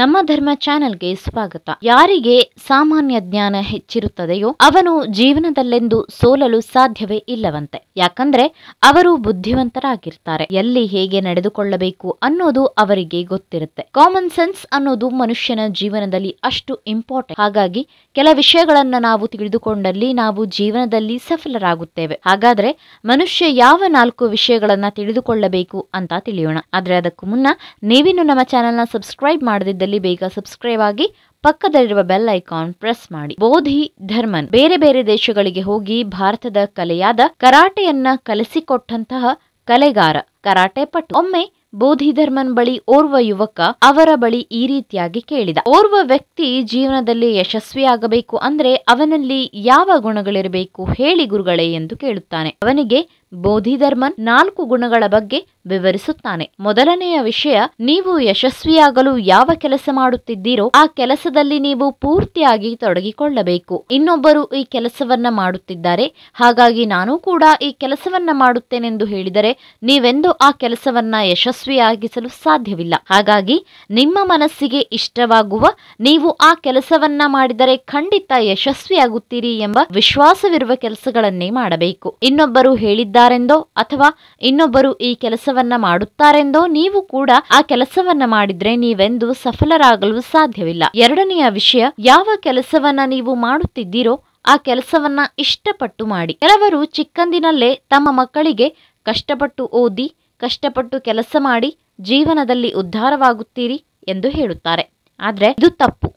ನಮ್ಮ ಧರ್ಮ ಚಾನೆಲ್ಗೆ ಸ್ವಾಗತ ಯಾರಿಗೆ ಸಾಮಾನ್ಯ ಜ್ಞಾನ ಹೆಚ್ಚಿರುತ್ತದೆಯೋ ಅವನು ಜೀವನದಲ್ಲೆಂದು ಸೋಲಲು ಸಾಧ್ಯವೇ ಇಲ್ಲವಂತೆ ಯಾಕಂದ್ರೆ ಅವರು ಬುದ್ಧಿವಂತರಾಗಿರ್ತಾರೆ ಎಲ್ಲಿ ಹೇಗೆ ನಡೆದುಕೊಳ್ಳಬೇಕು ಅನ್ನೋದು ಅವರಿಗೆ ಗೊತ್ತಿರುತ್ತೆ ಕಾಮನ್ ಸೆನ್ಸ್ ಅನ್ನೋದು ಮನುಷ್ಯನ ಜೀವನದಲ್ಲಿ ಅಷ್ಟು ಇಂಪಾರ್ಟೆಂಟ್ ಹಾಗಾಗಿ ಕೆಲ ವಿಷಯಗಳನ್ನ ನಾವು ತಿಳಿದುಕೊಂಡಲ್ಲಿ ನಾವು ಜೀವನದಲ್ಲಿ ಸಫಲರಾಗುತ್ತೇವೆ ಹಾಗಾದ್ರೆ ಮನುಷ್ಯ ಯಾವ ನಾಲ್ಕು ವಿಷಯಗಳನ್ನ ತಿಳಿದುಕೊಳ್ಳಬೇಕು ಅಂತ ತಿಳಿಯೋಣ ಆದ್ರೆ ಅದಕ್ಕೂ ಮುನ್ನ ನೀವಿನ್ನು ನಮ್ಮ ಚಾನೆಲ್ನ ಸಬ್ಸ್ಕ್ರೈಬ್ ಮಾಡದೆ ಇದ್ದಲ್ಲಿ ಬೇಗ ಸಬ್ಸ್ಕ್ರೈಬ್ ಆಗಿ ಪಕ್ಕದಲ್ಲಿರುವ ಬೆಲ್ ಐಕಾನ್ ಪ್ರೆಸ್ ಮಾಡಿ ಬೋಧಿ ಧರ್ಮನ್ ಬೇರೆ ಬೇರೆ ದೇಶಗಳಿಗೆ ಹೋಗಿ ಭಾರತದ ಕಲೆಯಾದ ಕರಾಟೆಯನ್ನ ಕಲಿಸಿಕೊಟ್ಟಂತಹ ಕಲೆಗಾರ ಕರಾಟೆ ಪಟ್ಟು ಒಮ್ಮೆ ಬೋಧಿ ಧರ್ಮನ್ ಬಳಿ ಓರ್ವ ಯುವಕ ಅವರ ಬಳಿ ಈ ರೀತಿಯಾಗಿ ಕೇಳಿದ ಓರ್ವ ವ್ಯಕ್ತಿ ಜೀವನದಲ್ಲಿ ಯಶಸ್ವಿಯಾಗಬೇಕು ಅಂದ್ರೆ ಅವನಲ್ಲಿ ಯಾವ ಗುಣಗಳಿರಬೇಕು ಹೇಳಿ ಗುರುಗಳೇ ಎಂದು ಕೇಳುತ್ತಾನೆ ಅವನಿಗೆ ಬೋಧಿಧರ್ಮನ್ ನಾಲ್ಕು ಗುಣಗಳ ಬಗ್ಗೆ ವಿವರಿಸುತ್ತಾನೆ ಮೊದಲನೆಯ ವಿಷಯ ನೀವು ಯಶಸ್ವಿಯಾಗಲು ಯಾವ ಕೆಲಸ ಮಾಡುತ್ತಿದ್ದೀರೋ ಆ ಕೆಲಸದಲ್ಲಿ ನೀವು ಪೂರ್ತಿಯಾಗಿ ತೊಡಗಿಕೊಳ್ಳಬೇಕು ಇನ್ನೊಬ್ಬರು ಈ ಕೆಲಸವನ್ನ ಮಾಡುತ್ತಿದ್ದಾರೆ ಹಾಗಾಗಿ ನಾನು ಕೂಡ ಈ ಕೆಲಸವನ್ನ ಮಾಡುತ್ತೇನೆಂದು ಹೇಳಿದರೆ ನೀವೆಂದು ಆ ಕೆಲಸವನ್ನ ಯಶಸ್ವಿಯಾಗಿಸಲು ಸಾಧ್ಯವಿಲ್ಲ ಹಾಗಾಗಿ ನಿಮ್ಮ ಮನಸ್ಸಿಗೆ ಇಷ್ಟವಾಗುವ ನೀವು ಆ ಕೆಲಸವನ್ನ ಮಾಡಿದರೆ ಖಂಡಿತ ಯಶಸ್ವಿಯಾಗುತ್ತೀರಿ ಎಂಬ ವಿಶ್ವಾಸವಿರುವ ಕೆಲಸಗಳನ್ನೇ ಮಾಡಬೇಕು ಇನ್ನೊಬ್ಬರು ಹೇಳಿದ್ದ ಮಾಡಿದ್ದಾರೆಂದೋ ಅಥವಾ ಇನ್ನೊಬ್ಬರು ಈ ಕೆಲಸವನ್ನ ಮಾಡುತ್ತಾರೆಂದೋ ನೀವು ಕೂಡ ಆ ಕೆಲಸವನ್ನ ಮಾಡಿದ್ರೆ ನೀವೆಂದು ಸಫಲರಾಗಲು ಸಾಧ್ಯವಿಲ್ಲ ಎರಡನೆಯ ವಿಷಯ ಯಾವ ಕೆಲಸವನ್ನ ನೀವು ಮಾಡುತ್ತಿದ್ದೀರೋ ಆ ಕೆಲಸವನ್ನ ಇಷ್ಟಪಟ್ಟು ಮಾಡಿ ಕೆಲವರು ಚಿಕ್ಕಂದಿನಲ್ಲೇ ತಮ್ಮ ಮಕ್ಕಳಿಗೆ ಕಷ್ಟಪಟ್ಟು ಓದಿ ಕಷ್ಟಪಟ್ಟು ಕೆಲಸ ಮಾಡಿ ಜೀವನದಲ್ಲಿ ಉದ್ಧಾರವಾಗುತ್ತೀರಿ ಎಂದು ಹೇಳುತ್ತಾರೆ ಆದರೆ ಇದು ತಪ್ಪು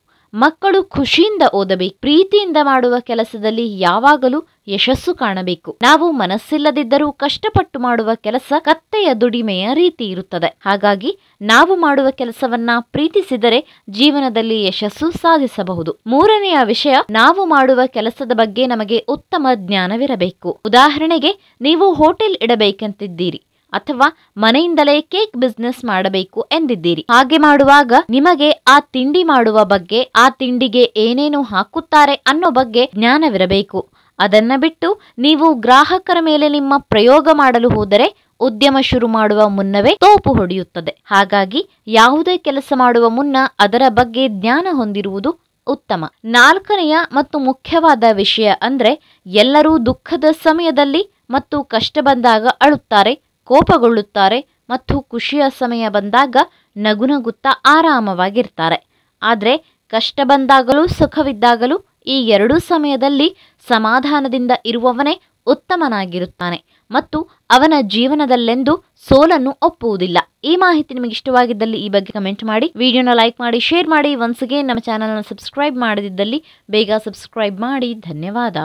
ಮಕ್ಕಳು ಖುಷಿಯಿಂದ ಓದಬೇಕು ಪ್ರೀತಿಯಿಂದ ಮಾಡುವ ಕೆಲಸದಲ್ಲಿ ಯಾವಾಗಲೂ ಯಶಸ್ಸು ಕಾಣಬೇಕು ನಾವು ಮನಸ್ಸಿಲ್ಲದಿದ್ದರೂ ಕಷ್ಟಪಟ್ಟು ಮಾಡುವ ಕೆಲಸ ಕತ್ತೆಯ ದುಡಿಮೆಯ ರೀತಿ ಇರುತ್ತದೆ ಹಾಗಾಗಿ ನಾವು ಮಾಡುವ ಕೆಲಸವನ್ನ ಪ್ರೀತಿಸಿದರೆ ಜೀವನದಲ್ಲಿ ಯಶಸ್ಸು ಸಾಧಿಸಬಹುದು ಮೂರನೆಯ ವಿಷಯ ನಾವು ಮಾಡುವ ಕೆಲಸದ ಬಗ್ಗೆ ನಮಗೆ ಉತ್ತಮ ಜ್ಞಾನವಿರಬೇಕು ಉದಾಹರಣೆಗೆ ನೀವು ಹೋಟೆಲ್ ಇಡಬೇಕಂತಿದ್ದೀರಿ ಅಥವಾ ಮನೆಯಿಂದಲೇ ಕೇಕ್ ಬಿಸ್ನೆಸ್ ಮಾಡಬೇಕು ಎಂದಿದ್ದೀರಿ ಹಾಗೆ ಮಾಡುವಾಗ ನಿಮಗೆ ಆ ತಿಂಡಿ ಮಾಡುವ ಬಗ್ಗೆ ಆ ತಿಂಡಿಗೆ ಏನೇನು ಹಾಕುತ್ತಾರೆ ಅನ್ನೋ ಬಗ್ಗೆ ಜ್ಞಾನವಿರಬೇಕು ಅದನ್ನ ಬಿಟ್ಟು ನೀವು ಗ್ರಾಹಕರ ಮೇಲೆ ನಿಮ್ಮ ಪ್ರಯೋಗ ಮಾಡಲು ಹೋದರೆ ಉದ್ಯಮ ಶುರು ಮಾಡುವ ಮುನ್ನವೇ ತೋಪು ಹೊಡೆಯುತ್ತದೆ ಹಾಗಾಗಿ ಯಾವುದೇ ಕೆಲಸ ಮಾಡುವ ಮುನ್ನ ಅದರ ಬಗ್ಗೆ ಜ್ಞಾನ ಹೊಂದಿರುವುದು ಉತ್ತಮ ನಾಲ್ಕನೆಯ ಮತ್ತು ಮುಖ್ಯವಾದ ವಿಷಯ ಅಂದ್ರೆ ಎಲ್ಲರೂ ದುಃಖದ ಸಮಯದಲ್ಲಿ ಮತ್ತು ಕಷ್ಟ ಬಂದಾಗ ಅಳುತ್ತಾರೆ ಕೋಪಗೊಳ್ಳುತ್ತಾರೆ ಮತ್ತು ಖುಷಿಯ ಸಮಯ ಬಂದಾಗ ನಗುನಗುತ್ತಾ ಆರಾಮವಾಗಿರ್ತಾರೆ ಆದರೆ ಕಷ್ಟ ಬಂದಾಗಲೂ ಸುಖವಿದ್ದಾಗಲೂ ಈ ಎರಡೂ ಸಮಯದಲ್ಲಿ ಸಮಾಧಾನದಿಂದ ಇರುವವನೇ ಉತ್ತಮನಾಗಿರುತ್ತಾನೆ ಮತ್ತು ಅವನ ಜೀವನದಲ್ಲೆಂದು ಸೋಲನ್ನು ಒಪ್ಪುವುದಿಲ್ಲ ಈ ಮಾಹಿತಿ ನಿಮಗೆ ಇಷ್ಟವಾಗಿದ್ದಲ್ಲಿ ಈ ಬಗ್ಗೆ ಕಮೆಂಟ್ ಮಾಡಿ ವಿಡಿಯೋನ ಲೈಕ್ ಮಾಡಿ ಶೇರ್ ಮಾಡಿ ಒನ್ಸ್ ಅಗೇನ್ ನಮ್ಮ ಚಾನಲ್ನ ಸಬ್ಸ್ಕ್ರೈಬ್ ಮಾಡದಿದ್ದಲ್ಲಿ ಬೇಗ ಸಬ್ಸ್ಕ್ರೈಬ್ ಮಾಡಿ ಧನ್ಯವಾದ